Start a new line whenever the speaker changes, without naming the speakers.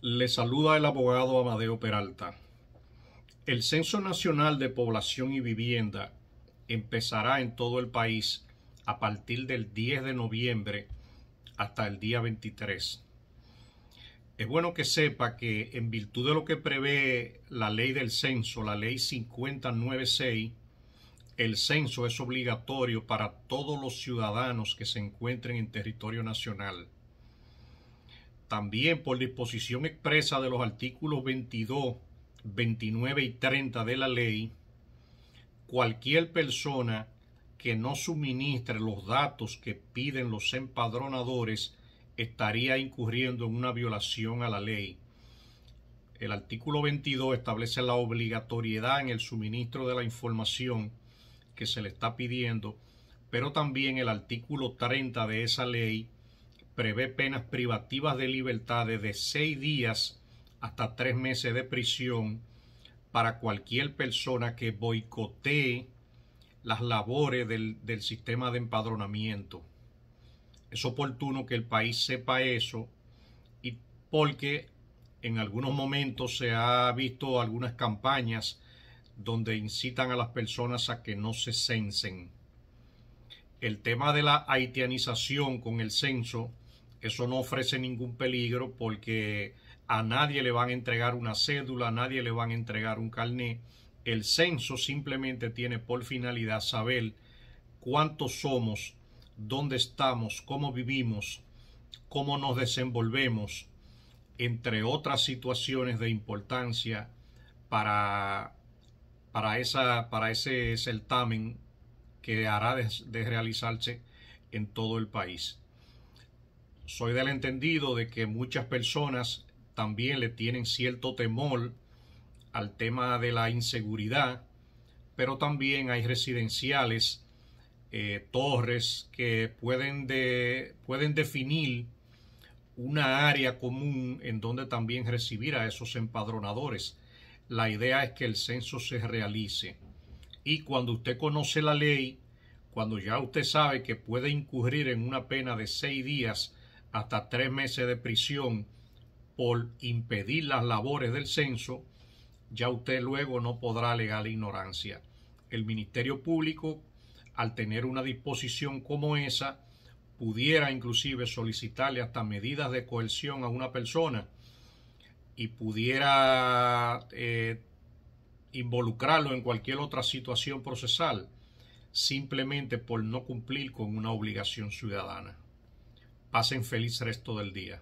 Le saluda el abogado Amadeo Peralta. El Censo Nacional de Población y Vivienda empezará en todo el país a partir del 10 de noviembre hasta el día 23. Es bueno que sepa que en virtud de lo que prevé la ley del censo, la ley 5096, el censo es obligatorio para todos los ciudadanos que se encuentren en territorio nacional también por disposición expresa de los artículos 22, 29 y 30 de la ley, cualquier persona que no suministre los datos que piden los empadronadores estaría incurriendo en una violación a la ley. El artículo 22 establece la obligatoriedad en el suministro de la información que se le está pidiendo, pero también el artículo 30 de esa ley prevé penas privativas de libertad de seis días hasta tres meses de prisión para cualquier persona que boicotee las labores del, del, sistema de empadronamiento. Es oportuno que el país sepa eso y porque en algunos momentos se ha visto algunas campañas donde incitan a las personas a que no se censen. El tema de la haitianización con el censo eso no ofrece ningún peligro porque a nadie le van a entregar una cédula, a nadie le van a entregar un carné. El censo simplemente tiene por finalidad saber cuántos somos, dónde estamos, cómo vivimos, cómo nos desenvolvemos, entre otras situaciones de importancia para, para, esa, para ese certamen que hará de realizarse en todo el país soy del entendido de que muchas personas también le tienen cierto temor al tema de la inseguridad, pero también hay residenciales, eh, torres que pueden, de, pueden definir una área común en donde también recibir a esos empadronadores. La idea es que el censo se realice. Y cuando usted conoce la ley, cuando ya usted sabe que puede incurrir en una pena de seis días hasta tres meses de prisión por impedir las labores del censo, ya usted luego no podrá alegar ignorancia. El Ministerio Público, al tener una disposición como esa, pudiera inclusive solicitarle hasta medidas de coerción a una persona y pudiera eh, involucrarlo en cualquier otra situación procesal simplemente por no cumplir con una obligación ciudadana. Pasen feliz resto del día.